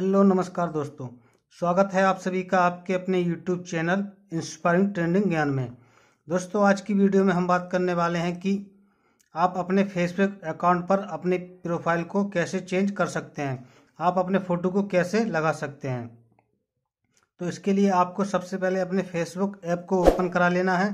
hello नमस्कार दोस्तों स्वागत है आप सभी का आपके अपने यूट्यूब चैनल इंस्पायरिंग ट्रेंडिंग ज्ञान में दोस्तों आज की वीडियो में हम बात करने वाले हैं कि आप अपने फेसबुक अकाउंट पर अपने प्रोफाइल को कैसे चेंज कर सकते हैं आप अपने फ़ोटो को कैसे लगा सकते हैं तो इसके लिए आपको सबसे पहले अपने फेसबुक ऐप को ओपन करा लेना है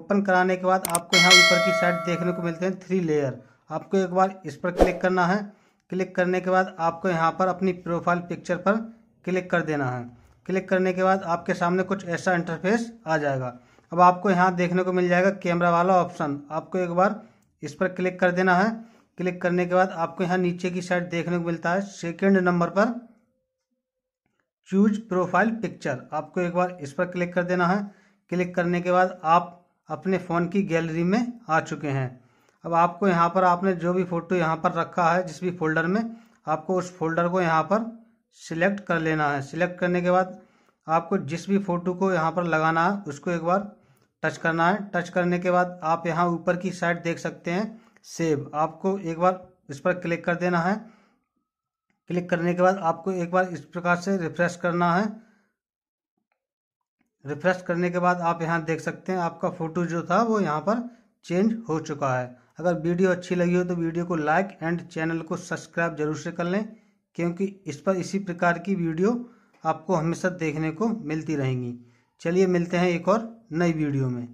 ओपन कराने के बाद आपको यहाँ ऊपर की साइड देखने को मिलते हैं थ्री लेयर आपको एक बार इस पर क्लिक करना है क्लिक करने के बाद आपको यहाँ पर अपनी प्रोफाइल पिक्चर पर क्लिक कर देना है क्लिक करने के बाद आपके सामने कुछ ऐसा इंटरफेस आ जाएगा अब आपको यहाँ देखने को मिल जाएगा कैमरा वाला ऑप्शन आपको एक बार इस पर क्लिक कर देना है क्लिक करने के बाद आपको यहाँ नीचे की साइड देखने को मिलता है सेकेंड नंबर पर चूज प्रोफाइल पिक्चर आपको एक बार इस पर क्लिक कर देना है क्लिक करने के बाद आप अपने फ़ोन की गैलरी में आ चुके हैं अब आपको यहाँ पर आपने जो भी फ़ोटो यहाँ पर रखा है जिस भी फोल्डर में आपको उस फोल्डर को यहाँ पर सिलेक्ट कर लेना है सिलेक्ट करने के बाद आपको जिस भी फ़ोटो को यहाँ पर लगाना है उसको एक बार टच करना है टच करने के बाद आप यहाँ ऊपर की साइड देख सकते हैं सेव आपको एक बार इस पर क्लिक कर देना है क्लिक करने के बाद आपको एक बार इस प्रकार से रिफ्रेश करना है रिफ्रेश करने के बाद आप यहाँ देख सकते हैं आपका फ़ोटो जो था वो यहाँ पर चेंज हो चुका है अगर वीडियो अच्छी लगी हो तो वीडियो को लाइक एंड चैनल को सब्सक्राइब जरूर से कर लें क्योंकि इस पर इसी प्रकार की वीडियो आपको हमेशा देखने को मिलती रहेंगी चलिए मिलते हैं एक और नई वीडियो में